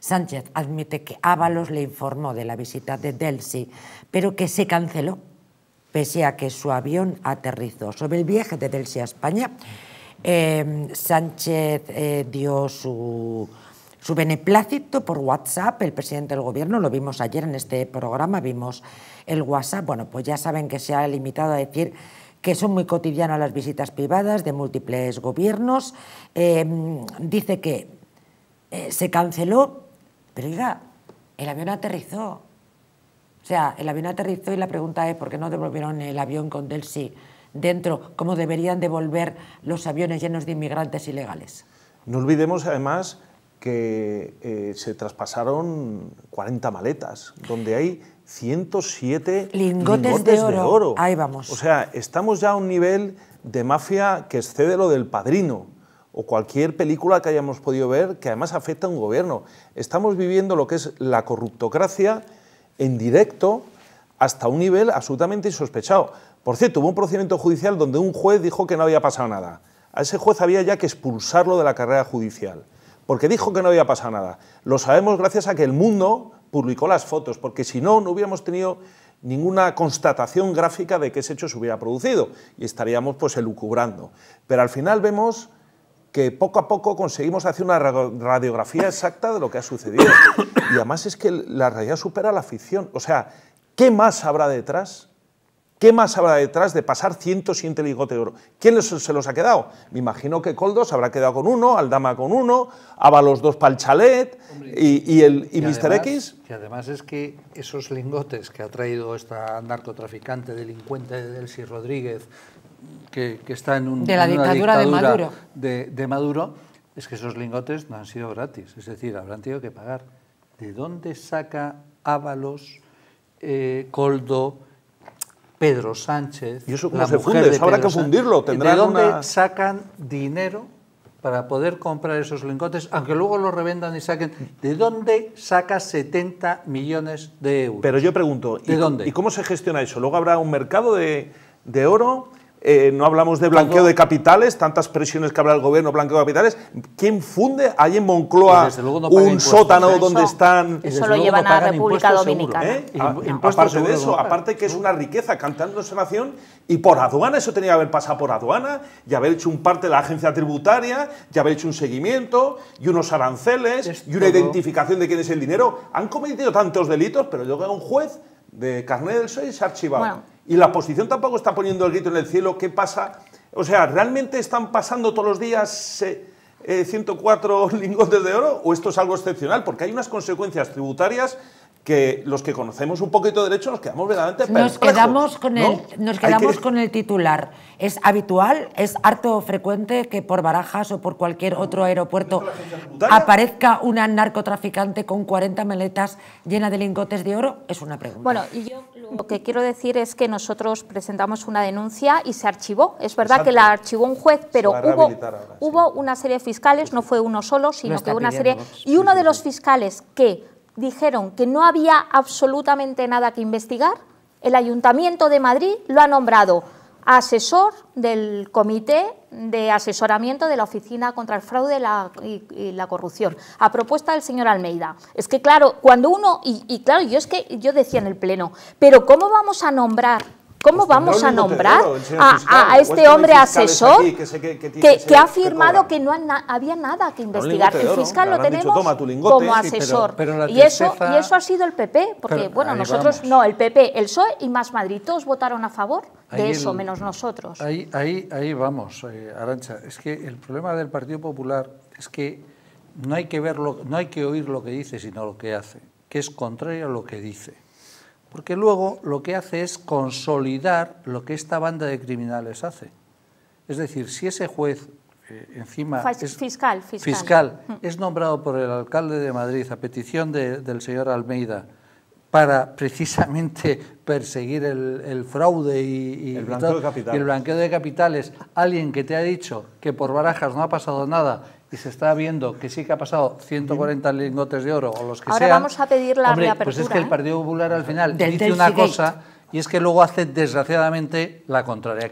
Sánchez admite que Ábalos le informó de la visita de Delsi, pero que se canceló, pese a que su avión aterrizó. Sobre el viaje de Delsi a España, em, Sánchez eh, dio su, su beneplácito por WhatsApp, el presidente del gobierno, lo vimos ayer en este programa, vimos el WhatsApp, bueno, pues ya saben que se ha limitado a decir que son muy cotidianas las visitas privadas de múltiples gobiernos. Em, dice que eh, se canceló pero el avión aterrizó. O sea, el avión aterrizó y la pregunta es por qué no devolvieron el avión con Delsi dentro, como deberían devolver los aviones llenos de inmigrantes ilegales. No olvidemos además que eh, se traspasaron 40 maletas, donde hay 107 lingotes, de, oro. de, oro. Ahí vamos. O sea, estamos ya a un nivel de mafia que excede lo del padrino o cualquier película que hayamos podido ver que además afecta a un gobierno. Estamos viviendo lo que es la corruptocracia en directo hasta un nivel absolutamente insospechado. Por cierto, hubo un procedimiento judicial donde un juez dijo que no había pasado nada. A ese juez había ya que expulsarlo de la carrera judicial, porque dijo que no había pasado nada. Lo sabemos gracias a que el mundo publicó las fotos, porque si no, no hubiéramos tenido ninguna constatación gráfica de que ese hecho se hubiera producido y estaríamos pues elucubrando. Pero al final vemos que poco a poco conseguimos hacer una radiografía exacta de lo que ha sucedido. Y además es que la realidad supera la ficción. O sea, ¿qué más habrá detrás? ¿Qué más habrá detrás de pasar 107 lingotes de oro? ¿Quién se los ha quedado? Me imagino que Coldos habrá quedado con uno, Aldama con uno, los dos para el chalet y, el, y, Mr. X. Y además es que esos lingotes que ha traído esta narcotraficante, delincuente de Delcy Rodríguez, que, está en, un, de la dictadura, de, Maduro. De, Maduro, es que esos lingotes no han sido gratis, es decir, habrán tenido que pagar. ¿De dónde saca Ábalos, eh, Coldo, Pedro Sánchez? ¿Y habrá que fundirlo. ¿De dónde sacan dinero para poder comprar esos lingotes, aunque luego los revendan y saquen. ¿De dónde saca 70 millones de euros? Pero yo pregunto, ¿y, dónde? ¿y cómo se gestiona eso? ¿Luego habrá un mercado de, de oro? Eh, no hablamos de blanqueo de capitales, tantas presiones que habla el gobierno, blanqueo de capitales. ¿Quién funde? ahí en Moncloa pues un sótano donde están... Eso lo llevan a República Dominicana. ¿eh? ¿eh? aparte de eso, aparte que es una riqueza cantando nuestra nación y por aduana, eso tenía que haber pasado por aduana y haber hecho un parte de la agencia tributaria y haber hecho un seguimiento y unos aranceles y una identificación de quién es el dinero. Han cometido tantos delitos, pero yo creo que un juez de Carnet del ha archivado. Y la oposición tampoco está poniendo el grito en el cielo, ¿qué pasa? O sea, ¿realmente están pasando todos los días eh, eh, ciento 104 lingotes de oro o esto es algo excepcional? Porque hay unas consecuencias tributarias que los que conocemos un poquito de derecho nos quedamos verdaderamente Nos quedamos con el, nos quedamos con el titular. Es habitual, es harto frecuente que por Barajas o por cualquier otro aeropuerto aparezca una narcotraficante con 40 maletas llena de lingotes de oro. Es una pregunta. Bueno, y yo lo que quiero decir es que nosotros presentamos una denuncia y se archivó. Es verdad que la archivó un juez, pero hubo, hubo una serie de fiscales, pues no fue uno solo, sino que que una serie... Y uno de los fiscales que dijeron que no había absolutamente nada que investigar, el Ayuntamiento de Madrid lo ha nombrado asesor del Comité de Asesoramiento de la Oficina contra el Fraude y la, Corrupción, a propuesta del señor Almeida. Es que claro, cuando uno, y, claro, yo es que yo decía en el Pleno, pero ¿cómo vamos a nombrar ¿Cómo este, vamos a nombrar a, este hombre asesor que, ha afirmado que no había nada que investigar? El, fiscal lo tenemos como asesor. y, eso, y eso ha sido el PP, porque bueno, nosotros no, el PP, el PSOE y Más Madrid, todos votaron a favor de eso, menos nosotros. Ahí, ahí, ahí vamos, eh, Arancha. Es que el problema del Partido Popular es que no hay que, verlo, no hay que oír lo que dice, sino lo que hace, que es contrario a lo que dice. Porque luego lo que hace es consolidar lo que esta banda de criminales hace. Es decir, si ese juez eh, encima fiscal, fiscal. Mm. es nombrado por el alcalde de Madrid a petición de, del señor Almeida para precisamente perseguir el, fraude y el blanqueo de capitales, alguien que te ha dicho que por barajas no ha pasado nada y se está viendo que sí que ha pasado 140 lingotes de oro o los que Ahora Ahora vamos a pedir la reapertura, Pues es que el ¿eh? Partido Popular al final dice una cosa y es que luego hace desgraciadamente la contraria.